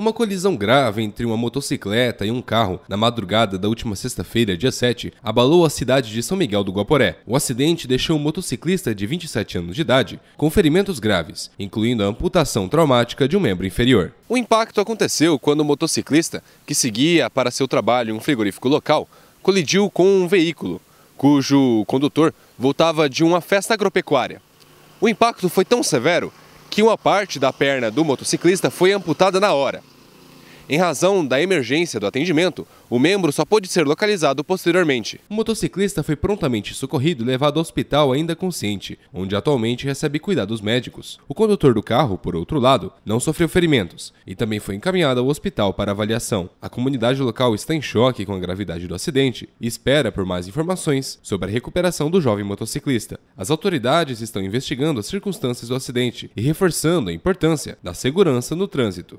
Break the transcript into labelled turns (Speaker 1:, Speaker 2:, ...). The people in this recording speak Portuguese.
Speaker 1: Uma colisão grave entre uma motocicleta e um carro na madrugada da última sexta-feira, dia 7, abalou a cidade de São Miguel do Guaporé. O acidente deixou um motociclista de 27 anos de idade com ferimentos graves, incluindo a amputação traumática de um membro inferior. O impacto aconteceu quando o motociclista, que seguia para seu trabalho em um frigorífico local, colidiu com um veículo, cujo condutor voltava de uma festa agropecuária. O impacto foi tão severo que uma parte da perna do motociclista foi amputada na hora. Em razão da emergência do atendimento, o membro só pôde ser localizado posteriormente. O motociclista foi prontamente socorrido e levado ao hospital ainda consciente, onde atualmente recebe cuidados médicos. O condutor do carro, por outro lado, não sofreu ferimentos e também foi encaminhado ao hospital para avaliação. A comunidade local está em choque com a gravidade do acidente e espera por mais informações sobre a recuperação do jovem motociclista. As autoridades estão investigando as circunstâncias do acidente e reforçando a importância da segurança no trânsito.